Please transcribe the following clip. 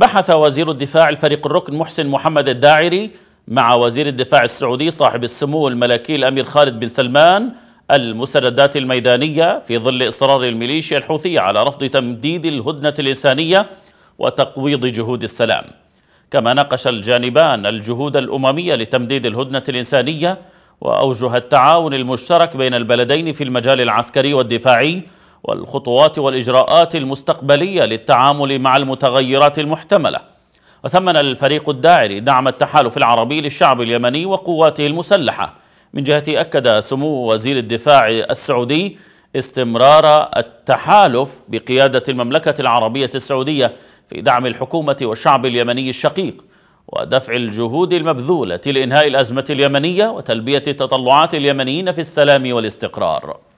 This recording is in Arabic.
بحث وزير الدفاع الفريق الركن محسن محمد الداعري مع وزير الدفاع السعودي صاحب السمو الملكي الأمير خالد بن سلمان المسردات الميدانية في ظل إصرار الميليشيا الحوثية على رفض تمديد الهدنة الإنسانية وتقويض جهود السلام كما ناقش الجانبان الجهود الأممية لتمديد الهدنة الإنسانية وأوجه التعاون المشترك بين البلدين في المجال العسكري والدفاعي والخطوات والإجراءات المستقبلية للتعامل مع المتغيرات المحتملة وثمن الفريق الداعري دعم التحالف العربي للشعب اليمني وقواته المسلحة من جهة أكد سمو وزير الدفاع السعودي استمرار التحالف بقيادة المملكة العربية السعودية في دعم الحكومة والشعب اليمني الشقيق ودفع الجهود المبذولة لإنهاء الأزمة اليمنية وتلبية تطلعات اليمنيين في السلام والاستقرار